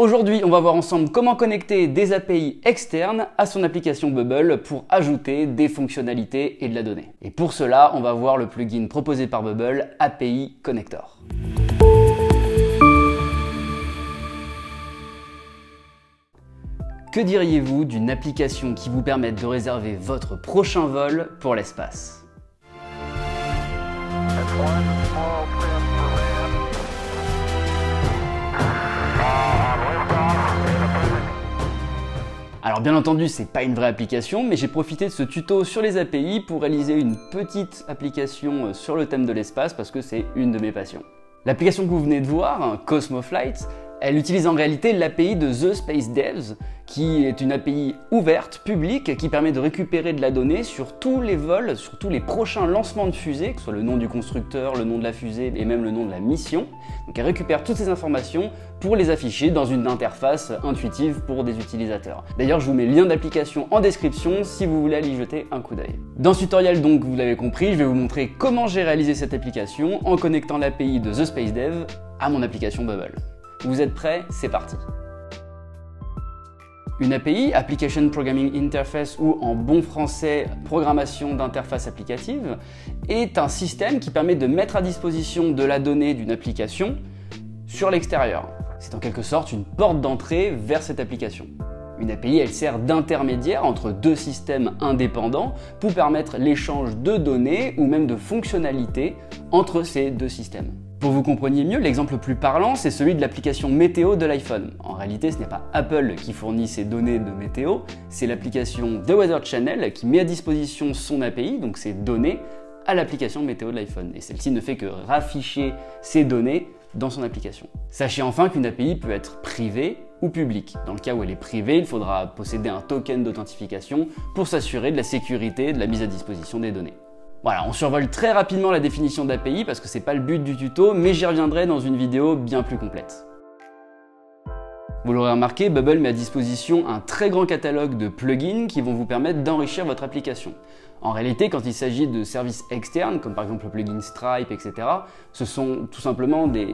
Aujourd'hui, on va voir ensemble comment connecter des API externes à son application Bubble pour ajouter des fonctionnalités et de la donnée. Et pour cela, on va voir le plugin proposé par Bubble, API Connector. Que diriez-vous d'une application qui vous permette de réserver votre prochain vol pour l'espace Alors bien entendu, c'est pas une vraie application, mais j'ai profité de ce tuto sur les API pour réaliser une petite application euh, sur le thème de l'espace parce que c'est une de mes passions. L'application que vous venez de voir, hein, Cosmoflight, elle utilise en réalité l'API de The Space Devs, qui est une API ouverte, publique, qui permet de récupérer de la donnée sur tous les vols, sur tous les prochains lancements de fusées, que ce soit le nom du constructeur, le nom de la fusée et même le nom de la mission. Donc elle récupère toutes ces informations pour les afficher dans une interface intuitive pour des utilisateurs. D'ailleurs, je vous mets le lien d'application en description si vous voulez aller y jeter un coup d'œil. Dans ce tutoriel, donc, vous l'avez compris, je vais vous montrer comment j'ai réalisé cette application en connectant l'API de The Space Dev à mon application Bubble. Vous êtes prêts C'est parti une API, Application Programming Interface ou en bon français programmation d'interface applicative, est un système qui permet de mettre à disposition de la donnée d'une application sur l'extérieur. C'est en quelque sorte une porte d'entrée vers cette application. Une API, elle sert d'intermédiaire entre deux systèmes indépendants pour permettre l'échange de données ou même de fonctionnalités entre ces deux systèmes. Pour vous compreniez mieux, l'exemple le plus parlant, c'est celui de l'application météo de l'iPhone. En réalité, ce n'est pas Apple qui fournit ses données de météo, c'est l'application The Weather Channel qui met à disposition son API, donc ses données, à l'application météo de l'iPhone. Et celle-ci ne fait que rafficher ces données dans son application. Sachez enfin qu'une API peut être privée ou publique. Dans le cas où elle est privée, il faudra posséder un token d'authentification pour s'assurer de la sécurité de la mise à disposition des données. Voilà, on survole très rapidement la définition d'API parce que c'est pas le but du tuto, mais j'y reviendrai dans une vidéo bien plus complète. Vous l'aurez remarqué, Bubble met à disposition un très grand catalogue de plugins qui vont vous permettre d'enrichir votre application. En réalité, quand il s'agit de services externes, comme par exemple le plugin Stripe, etc., ce sont tout simplement des,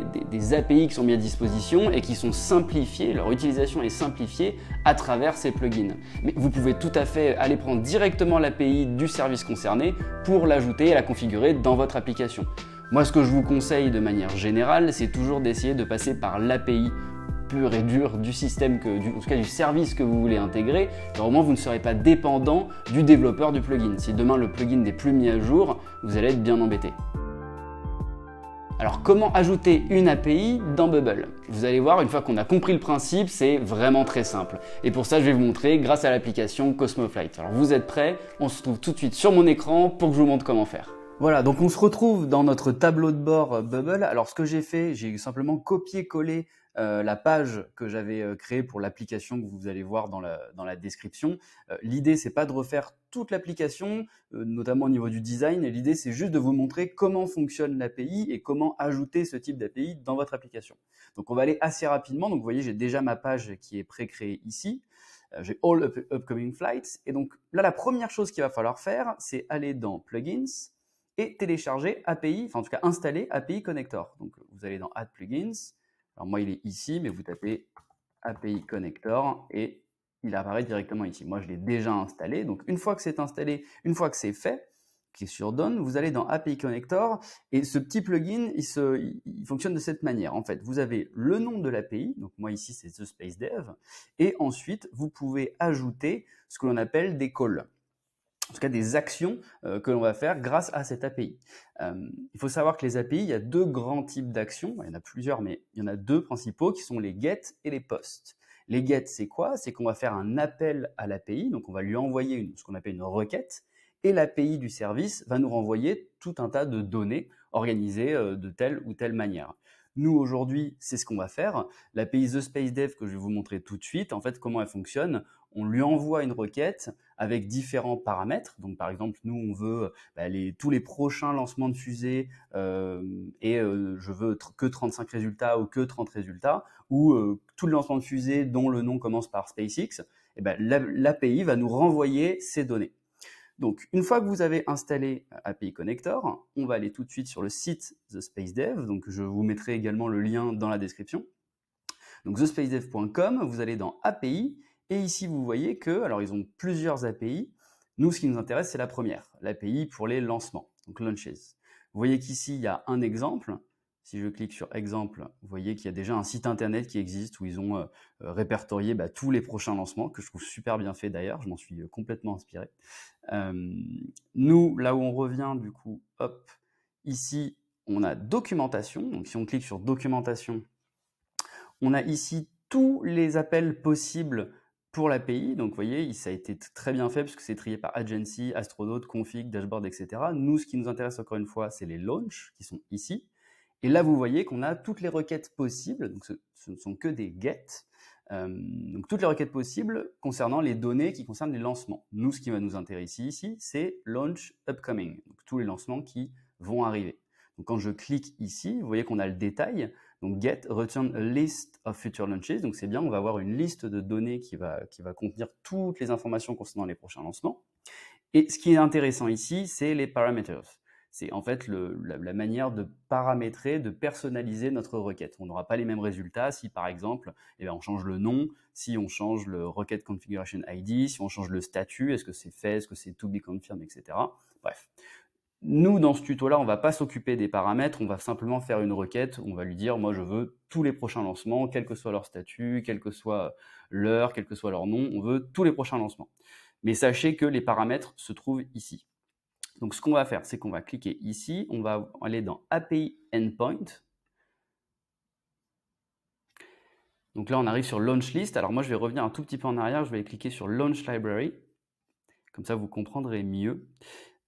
API qui sont mis à disposition et qui sont simplifiées, leur utilisation est simplifiée à travers ces plugins. Mais vous pouvez tout à fait aller prendre directement l'API du service concerné pour l'ajouter et la configurer dans votre application. Moi, ce que je vous conseille de manière générale, c'est toujours d'essayer de passer par l'API et dur du système, que, du, en tout cas du service que vous voulez intégrer, au moins vous ne serez pas dépendant du développeur du plugin. Si demain le plugin n'est plus mis à jour, vous allez être bien embêté. Alors comment ajouter une API dans Bubble Vous allez voir, une fois qu'on a compris le principe, c'est vraiment très simple. Et pour ça, je vais vous montrer grâce à l'application Cosmoflight. Alors vous êtes prêts On se trouve tout de suite sur mon écran pour que je vous montre comment faire. Voilà, donc on se retrouve dans notre tableau de bord euh, Bubble. Alors ce que j'ai fait, j'ai simplement copié-collé euh, la page que j'avais euh, créée pour l'application que vous allez voir dans la, description. L'idée, l'idée, n'est pas de refaire toute l'application, notamment au niveau du design. L'idée, c'est juste de vous montrer comment fonctionne l'API et comment ajouter ce type d'API dans votre application. Donc on va aller assez rapidement. Donc vous voyez, j'ai déjà ma page qui est pré-créée ici. J'ai All Upcoming Flights. Et donc là, la première chose qu'il va falloir faire, c'est aller dans Plugins et télécharger API, enfin en tout cas installer API Connector. Donc vous allez dans Add Plugins. Alors moi il est ici, mais vous tapez API Connector et il apparaît directement ici. Moi je l'ai déjà installé. Donc une fois que c'est installé, une fois que c'est fait, qui est sur Done, vous allez dans API Connector et ce petit plugin, il, il fonctionne de cette manière. En fait, vous avez le nom de l'API, donc moi ici c'est The Space Dev, et ensuite vous pouvez ajouter ce que l'on appelle des calls en tout cas des actions euh, que l'on va faire grâce à cette API. Euh, il faut savoir que les API, il y a deux grands types d'actions, il y en a plusieurs, mais il y en a deux principaux qui sont les get et les post. Les get, c'est quoi C'est qu'on va faire un appel à l'API, donc on va lui envoyer ce qu'on appelle une requête, et l'API du service va nous renvoyer tout un tas de données organisées euh, de telle ou telle manière. Nous, aujourd'hui, c'est ce qu'on va faire. L'API The Space Dev que je vais vous montrer tout de suite, en fait, comment elle fonctionne on lui envoie une requête avec différents paramètres. Donc, par exemple, nous, on veut bah, tous les prochains lancements de fusée euh, et euh, je veux que 35 résultats ou que 30 résultats, ou euh, tout le lancement de fusée dont le nom commence par SpaceX, et eh ben, l'API va nous renvoyer ces données. Donc, une fois que vous avez installé API Connector, on va aller tout de suite sur le site The Space Dev. Donc, je vous mettrai également le lien dans la description. Donc, thespacedev.com, vous allez dans API et ici, vous voyez que, alors ils ont plusieurs API. Nous, ce qui nous intéresse, c'est la première, l'API pour les lancements, donc launches. Vous voyez qu'ici, il y a un exemple. Si je clique sur exemple, vous voyez qu'il y a déjà un site internet qui existe où ils ont euh, répertorié bah, tous les prochains lancements, que je trouve super bien fait d'ailleurs, je m'en suis euh, complètement inspiré. Euh, nous, là où on revient, du coup, hop, ici, on a documentation. Donc si on clique sur documentation, on a ici tous les appels possibles pour l'API, donc vous voyez, ça a été très bien fait puisque c'est trié par agency, astronautes, config, dashboard, etc. Nous, ce qui nous intéresse encore une fois, c'est les launches qui sont ici. Et là, vous voyez qu'on a toutes les requêtes possibles, donc ce, ne sont que des get, euh, donc toutes les requêtes possibles concernant les données qui concernent les lancements. Nous, ce qui va nous intéresser ici, c'est launch upcoming, donc tous les lancements qui vont arriver. Donc quand je clique ici, vous voyez qu'on a le détail donc get return list of future launches. Donc c'est bien, on va avoir une liste de données qui va, qui va contenir toutes les informations concernant les prochains lancements. Et ce qui est intéressant ici, c'est les parameters. C'est en fait la, manière de paramétrer, de personnaliser notre requête. On n'aura pas les mêmes résultats si, par exemple, eh bien, on change le nom, si on change le requête configuration ID, si on change le statut, est-ce que c'est fait, est-ce que c'est to be confirmed, etc. Bref. Nous, dans ce tuto-là, on va pas s'occuper des paramètres, on va simplement faire une requête, on va lui dire, moi je veux tous les prochains lancements, quel que soit leur statut, quel que soit l'heure, quel que soit leur nom, on veut tous les prochains lancements. Mais sachez que les paramètres se trouvent ici. Donc ce qu'on va faire, c'est qu'on va cliquer ici, on va aller dans API Endpoint. Donc là, on arrive sur Launch List. Alors moi, je vais revenir un tout petit peu en arrière, je vais cliquer sur Launch Library. Comme ça, vous comprendrez mieux.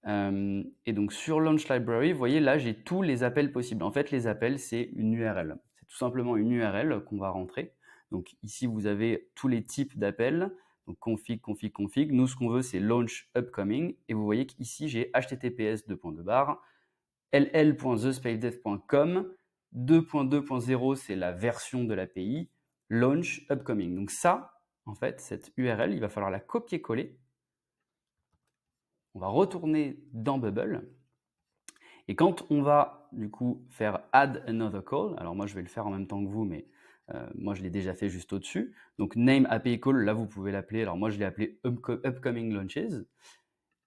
Euh, et donc sur Launch Library, vous voyez là, j'ai tous les appels possibles. En fait, les appels, c'est une URL. C'est tout simplement une URL qu'on va rentrer. Donc ici, vous avez tous les types d'appels. Donc config, config, config. Nous, ce qu'on veut, c'est launch upcoming. Et vous voyez qu'ici, j'ai https 2.2 barre ll.thespacedev.com 2.2.0, c'est la version de l'API launch upcoming. Donc ça, en fait, cette URL, il va falloir la copier-coller on va retourner dans Bubble. Et quand on va du coup faire add another call, alors moi je vais le faire en même temps que vous, mais euh, moi je l'ai déjà fait juste au-dessus. Donc name API call, là vous pouvez l'appeler. Alors moi je l'ai appelé upcoming launches.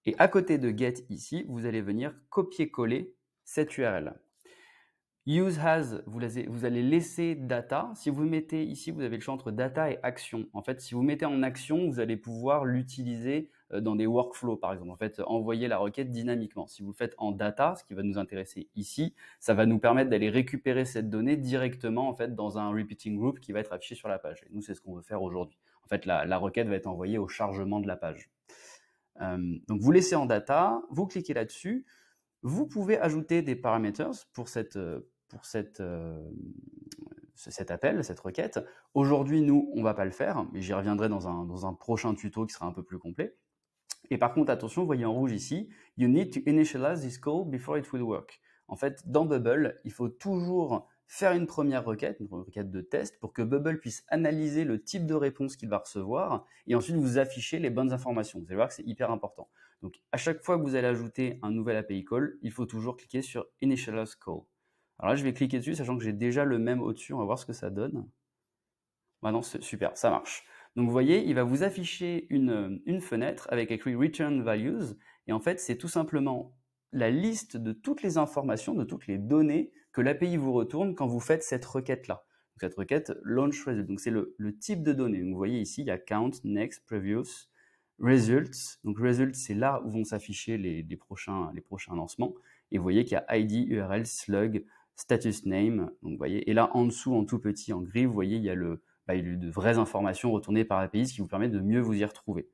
Et à côté de get ici, vous allez venir copier-coller cette URL. Use has, vous, vous allez laisser data. Si vous mettez ici, vous avez le choix entre data et action. En fait, si vous mettez en action, vous allez pouvoir l'utiliser euh, dans des workflows, par exemple. En fait, envoyer la requête dynamiquement. Si vous le faites en data, ce qui va nous intéresser ici, ça va nous permettre d'aller récupérer cette donnée directement en fait dans un repeating group qui va être affiché sur la page. Et nous, c'est ce qu'on veut faire aujourd'hui. En fait, la, requête va être envoyée au chargement de la page. Euh, donc, vous laissez en data, vous cliquez là-dessus. Vous pouvez ajouter des parameters pour cette euh, pour cette cet appel, cette requête. Aujourd'hui, nous, on ne va pas le faire, mais j'y reviendrai dans un prochain tuto qui sera un peu plus complet. Et par contre, attention, vous voyez en rouge ici, you need to initialize this call before it will work. En fait, dans Bubble, il faut toujours faire une première requête, une requête de test, pour que Bubble puisse analyser le type de réponse qu'il va recevoir et ensuite vous afficher les bonnes informations. Vous allez voir que c'est hyper important. Donc, à chaque fois que vous allez ajouter un nouvel API call, il faut toujours cliquer sur Initialize Call. Alors là, je vais cliquer dessus, sachant que j'ai déjà le même au-dessus. On va voir ce que ça donne. Maintenant, non, super, ça marche. Donc vous voyez, il va vous afficher une, fenêtre avec écrit Return Values, et en fait c'est tout simplement la liste de toutes les informations, de toutes les données que l'API vous retourne quand vous faites cette requête-là. Cette requête launch result, donc c'est le, type de données. Donc vous voyez ici, il y a count, next, previous, results. Donc results, c'est là où vont s'afficher les, prochains, les prochains lancements. Et vous voyez qu'il y a ID, URL, slug, status name. Donc vous voyez, et là en dessous, en tout petit, en gris, vous voyez, il y a le, il y a eu de vraies informations retournées par API, ce qui vous permet de mieux vous y retrouver.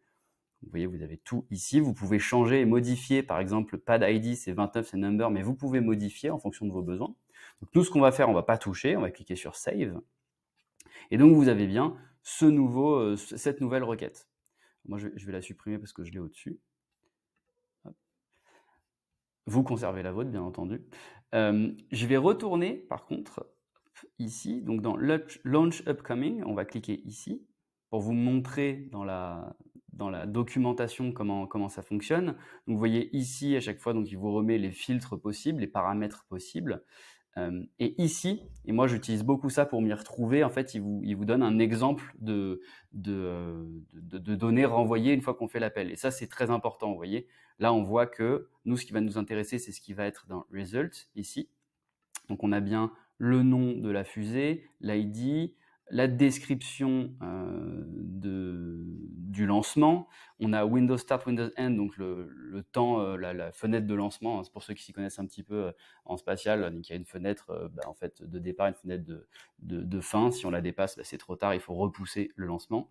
Vous voyez, vous avez tout ici. Vous pouvez changer et modifier, par exemple, pad ID, c'est 29, c'est number, mais vous pouvez modifier en fonction de vos besoins. Donc, nous, ce qu'on va faire, on va pas toucher, on va cliquer sur Save. Et donc, vous avez bien ce nouveau, euh, cette nouvelle requête. Moi, je vais la supprimer parce que je l'ai au-dessus. Vous conservez la vôtre, bien entendu. Euh, je vais retourner, par contre, ici. Donc dans Launch Upcoming, on va cliquer ici pour vous montrer dans la, dans la documentation comment, comment ça fonctionne. vous voyez ici à chaque fois, donc il vous remet les filtres possibles, les paramètres possibles. Euh, et ici, et moi j'utilise beaucoup ça pour m'y retrouver, en fait, il vous, il vous donne un exemple de, euh, de, de, de données renvoyées une fois qu'on fait l'appel. Et ça, c'est très important, vous voyez. Là, on voit que nous, ce qui va nous intéresser, c'est ce qui va être dans Result, ici. Donc on a bien le nom de la fusée, l'ID, la description euh, du lancement. On a Windows Start, Windows End, donc le, temps, euh, la, fenêtre de lancement. Hein. pour ceux qui s'y connaissent un petit peu euh, en spatial, il y a une fenêtre bah, en fait, de départ, une fenêtre de, fin. Si on la dépasse, bah, c'est trop tard, il faut repousser le lancement.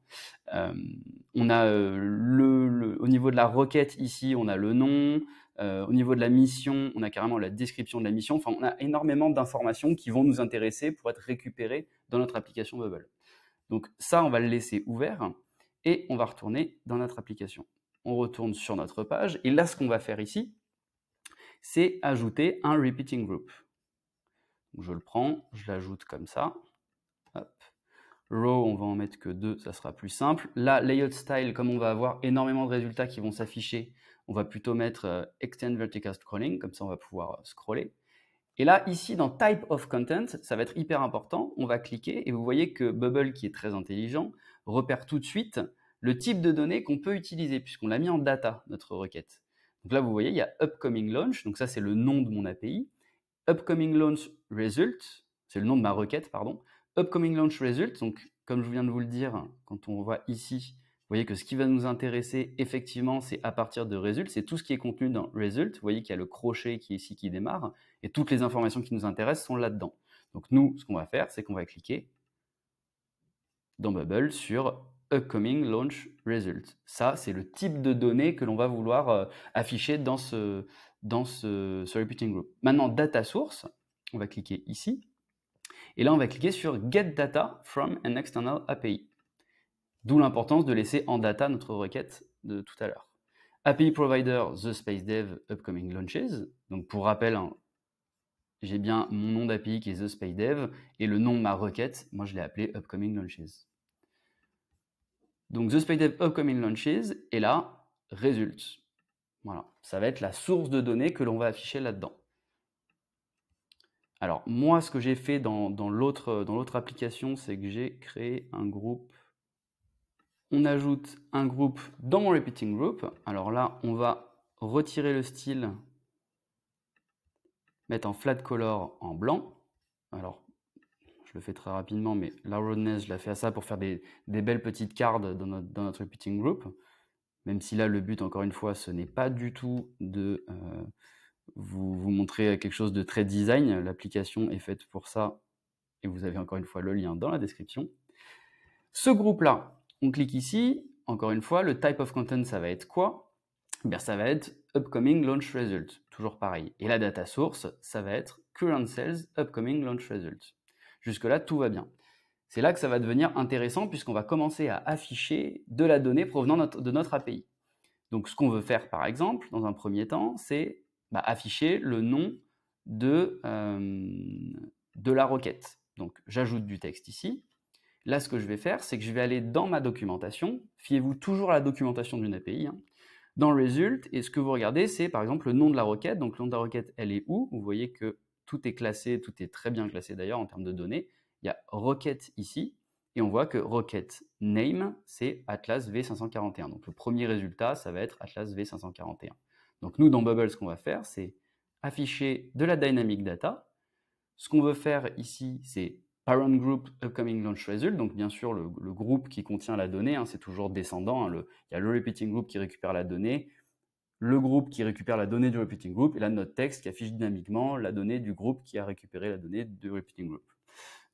on a au niveau de la requête ici, on a le nom, euh, au niveau de la mission, on a carrément la description de la mission. Enfin, on a énormément d'informations qui vont nous intéresser pour être récupérées dans notre application Bubble. Donc ça, on va le laisser ouvert et on va retourner dans notre application. On retourne sur notre page et là, ce qu'on va faire ici, c'est ajouter un repeating group. je le prends, je l'ajoute comme ça. Row, on va en mettre que deux, ça sera plus simple. Là, layout style, comme on va avoir énormément de résultats qui vont s'afficher on va plutôt mettre euh, Extend Vertical Scrolling, comme ça on va pouvoir euh, scroller. Et là, ici, dans Type of Content, ça va être hyper important. On va cliquer et vous voyez que Bubble, qui est très intelligent, repère tout de suite le type de données qu'on peut utiliser, puisqu'on l'a mis en data, notre requête. Donc là, vous voyez, il y a Upcoming Launch, donc ça, c'est le nom de mon API. Upcoming Launch Result, c'est le nom de ma requête, pardon. Upcoming Launch Result, donc comme je viens de vous le dire, quand on voit ici, vous voyez que ce qui va nous intéresser effectivement, c'est à partir de Result, c'est tout ce qui est contenu dans Result. Vous voyez qu'il y a le crochet qui est ici qui démarre et toutes les informations qui nous intéressent sont là-dedans. Donc nous, ce qu'on va faire, c'est qu'on va cliquer dans Bubble sur Upcoming Launch Result. Ça, c'est le type de données que l'on va vouloir euh, afficher dans ce, dans ce repeating group. Maintenant, data source, on va cliquer ici. Et là, on va cliquer sur Get Data from an External API. D'où l'importance de laisser en data notre requête de tout à l'heure. API Provider, The Space Dev, Upcoming Launches. Donc pour rappel, hein, j'ai bien mon nom d'API qui est The Space Dev et le nom de ma requête, moi je l'ai appelé Upcoming Launches. Donc The Space Dev Upcoming Launches et là, résulte. Voilà, ça va être la source de données que l'on va afficher là-dedans. Alors moi, ce que j'ai fait dans l'autre application, c'est que j'ai créé un groupe on ajoute un groupe dans mon repeating group. Alors là, on va retirer le style, mettre en flat color en blanc. Alors, je le fais très rapidement, mais la roadness, je la fais à ça pour faire des, belles petites cartes dans notre, repeating group. Même si là, le but, encore une fois, ce n'est pas du tout de euh, vous, vous montrer quelque chose de très design. L'application est faite pour ça. Et vous avez encore une fois le lien dans la description. Ce groupe-là, on clique ici, encore une fois, le type of content, ça va être quoi eh bien, Ça va être upcoming launch result, toujours pareil. Et la data source, ça va être current sales upcoming launch result. Jusque-là, tout va bien. C'est là que ça va devenir intéressant puisqu'on va commencer à afficher de la donnée provenant de notre API. Donc ce qu'on veut faire par exemple, dans un premier temps, c'est bah, afficher le nom de, euh, de la requête. Donc j'ajoute du texte ici. Là, ce que je vais faire, c'est que je vais aller dans ma documentation. Fiez-vous toujours à la documentation d'une API. Dans hein. Dans Result, et ce que vous regardez, c'est par exemple le nom de la requête. Donc, le nom de la requête, elle est où Vous voyez que tout est classé, tout est très bien classé d'ailleurs en termes de données. Il y a requête ici, et on voit que requête name, c'est Atlas V541. Donc, le premier résultat, ça va être Atlas V541. Donc, nous, dans Bubble, ce qu'on va faire, c'est afficher de la dynamic data. Ce qu'on veut faire ici, c'est Parent Group Upcoming Launch Result, donc bien sûr le, groupe qui contient la donnée, hein, c'est toujours descendant, hein, il y a le Repeating Group qui récupère la donnée, le groupe qui récupère la donnée du Repeating Group, et là notre texte qui affiche dynamiquement la donnée du groupe qui a récupéré la donnée du Repeating Group.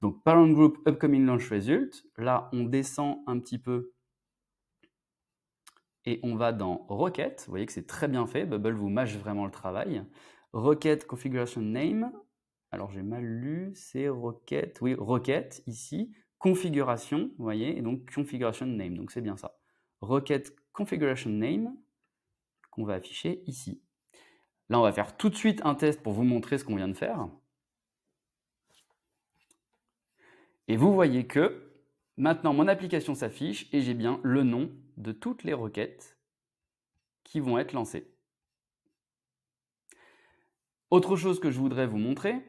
Donc Parent Group Upcoming Launch Result, là on descend un petit peu et on va dans requête. vous voyez que c'est très bien fait, Bubble vous mâche vraiment le travail. Requête Configuration Name, alors j'ai mal lu, c'est requête, oui, requête ici, configuration, vous voyez, et donc configuration name, donc c'est bien ça. Requête configuration name qu'on va afficher ici. Là, on va faire tout de suite un test pour vous montrer ce qu'on vient de faire. Et vous voyez que maintenant mon application s'affiche et j'ai bien le nom de toutes les requêtes qui vont être lancées. Autre chose que je voudrais vous montrer,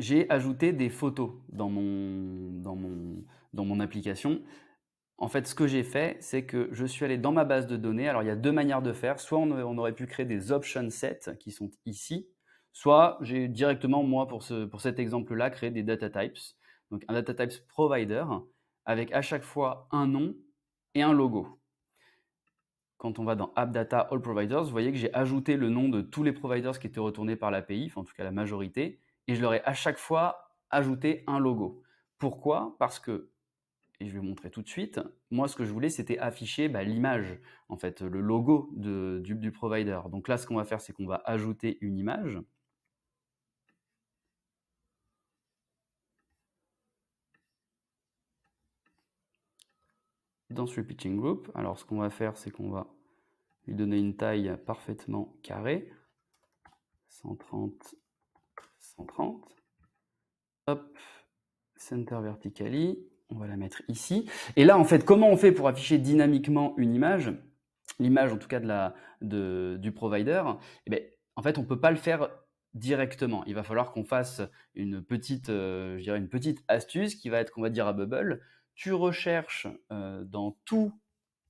j'ai ajouté des photos dans mon, dans mon, application. En fait, ce que j'ai fait, c'est que je suis allé dans ma base de données. Alors, il y a deux manières de faire. Soit on, aurait pu créer des options sets qui sont ici, soit j'ai directement, moi, pour, pour cet exemple-là, créé des data types. Donc, un data types provider avec à chaque fois un nom et un logo. Quand on va dans App Data All Providers, vous voyez que j'ai ajouté le nom de tous les providers qui étaient retournés par l'API, en tout cas la majorité, et je leur ai à chaque fois ajouté un logo. Pourquoi Parce que, et je vais vous montrer tout de suite, moi ce que je voulais c'était afficher bah, l'image, en fait, le logo du, provider. Donc là ce qu'on va faire c'est qu'on va ajouter une image. dans ce pitching group. Alors ce qu'on va faire, c'est qu'on va lui donner une taille parfaitement carrée. 130 130. Hop, center vertically. On va la mettre ici. Et là, en fait, comment on fait pour afficher dynamiquement une image L'image, en tout cas, de la, du provider. Eh ben, en fait, on ne peut pas le faire directement. Il va falloir qu'on fasse une petite, euh, je dirais une petite astuce qui va être qu'on va dire à Bubble, tu recherches euh, dans tout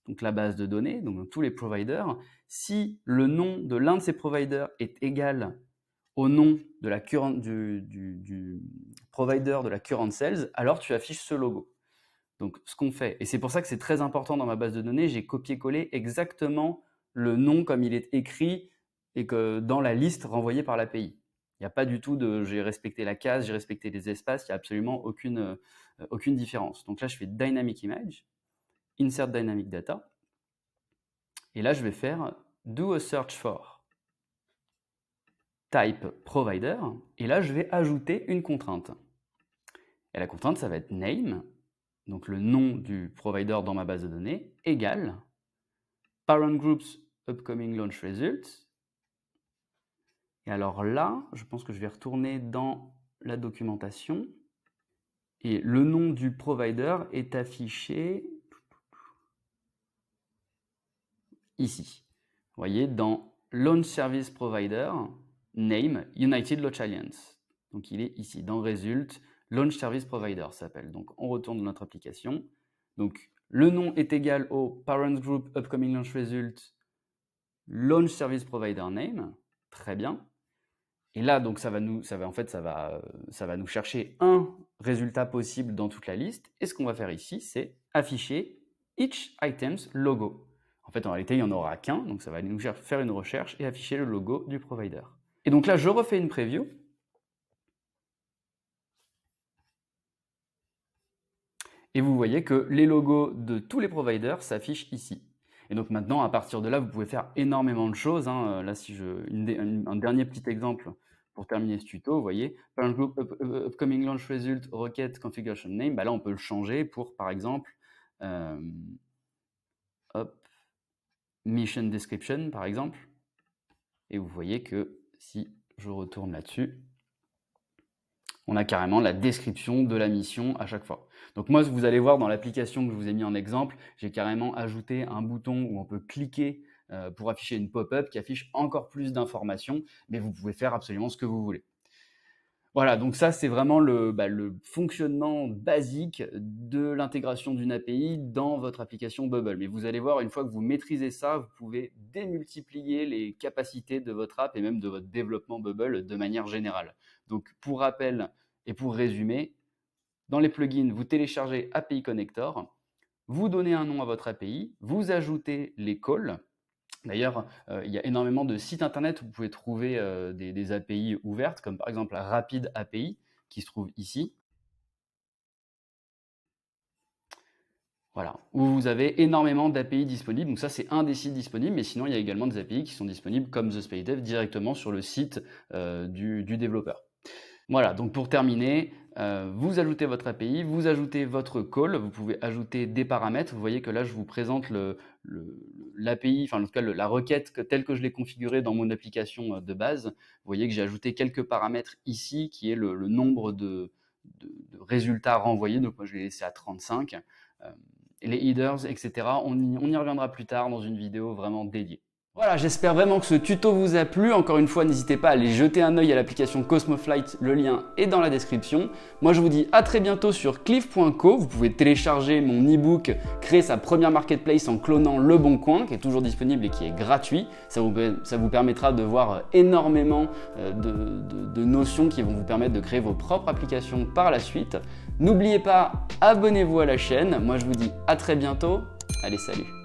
donc la base de données, donc dans tous les providers, si le nom de l'un de ces providers est égal au nom de la du, provider de la current sales, alors tu affiches ce logo. Donc, ce qu'on fait, et c'est pour ça que c'est très important dans ma base de données, j'ai copié-collé exactement le nom comme il est écrit et que dans la liste renvoyée par l'API. Il n'y a pas du tout de j'ai respecté la case, j'ai respecté les espaces, il n'y a absolument aucune, euh, aucune différence. Donc là, je fais Dynamic Image, Insert Dynamic Data, et là, je vais faire Do a Search for type provider, et là je vais ajouter une contrainte. Et la contrainte, ça va être name, donc le nom du provider dans ma base de données, égale parent group's upcoming launch results. Et alors là, je pense que je vais retourner dans la documentation. Et le nom du provider est affiché ici. Vous voyez, dans Launch Service Provider, name United Launch Alliance. Donc il est ici, dans Result, Launch Service Provider s'appelle. Donc on retourne dans notre application. Donc le nom est égal au Parent Group Upcoming Launch Result Launch Service Provider Name. Très bien. Et là, donc ça va nous, ça va, en fait, ça va, euh, ça va nous chercher un résultat possible dans toute la liste. Et ce qu'on va faire ici, c'est afficher each item's logo. En fait, en réalité, il n'y en aura qu'un, donc ça va nous faire une recherche et afficher le logo du provider. Et donc là, je refais une preview. Et vous voyez que les logos de tous les providers s'affichent ici. Et donc maintenant, à partir de là, vous pouvez faire énormément de choses. Hein. Euh, là, si je, un dernier petit exemple pour terminer ce tuto, vous voyez, upcoming launch result requête configuration name, bah là, on peut le changer pour, par exemple, euh, hop, mission description, par exemple. Et vous voyez que si je retourne là-dessus, on a carrément la description de la mission à chaque fois. Donc moi, vous allez voir dans l'application que je vous ai mis en exemple, j'ai carrément ajouté un bouton où on peut cliquer euh, pour afficher une pop-up qui affiche encore plus d'informations, mais vous pouvez faire absolument ce que vous voulez. Voilà, donc ça, c'est vraiment le, bah, fonctionnement basique de l'intégration d'une API dans votre application Bubble. Mais vous allez voir, une fois que vous maîtrisez ça, vous pouvez démultiplier les capacités de votre app et même de votre développement Bubble de manière générale. Donc, pour rappel et pour résumer, dans les plugins, vous téléchargez API Connector, vous donnez un nom à votre API, vous ajoutez les calls, D'ailleurs, euh, il y a énormément de sites internet où vous pouvez trouver euh, des, API ouvertes, comme par exemple la Rapid API qui se trouve ici. Voilà, où vous avez énormément d'API disponibles. Donc ça, c'est un des sites disponibles, mais sinon, il y a également des API qui sont disponibles comme The Space Dev directement sur le site euh, du développeur. Voilà, donc pour terminer, euh, vous ajoutez votre API, vous ajoutez votre call, vous pouvez ajouter des paramètres. Vous voyez que là, je vous présente l'API, enfin en tout cas la requête telle que je l'ai configurée dans mon application euh, de base. Vous voyez que j'ai ajouté quelques paramètres ici, qui est le, nombre de, résultats renvoyés. Donc moi, je l'ai laissé à 35. Euh, les headers, etc. on y reviendra plus tard dans une vidéo vraiment dédiée. Voilà, j'espère vraiment que ce tuto vous a plu. Encore une fois, n'hésitez pas à aller jeter un œil à l'application Cosmoflight, le lien est dans la description. Moi, je vous dis à très bientôt sur cliff.co. Vous pouvez télécharger mon e-book, créer sa première marketplace en clonant Le Bon Coin, qui est toujours disponible et qui est gratuit. Ça vous, permettra de voir euh, énormément euh, de notions qui vont vous permettre de créer vos propres applications par la suite. N'oubliez pas, abonnez-vous à la chaîne. Moi, je vous dis à très bientôt. Allez, salut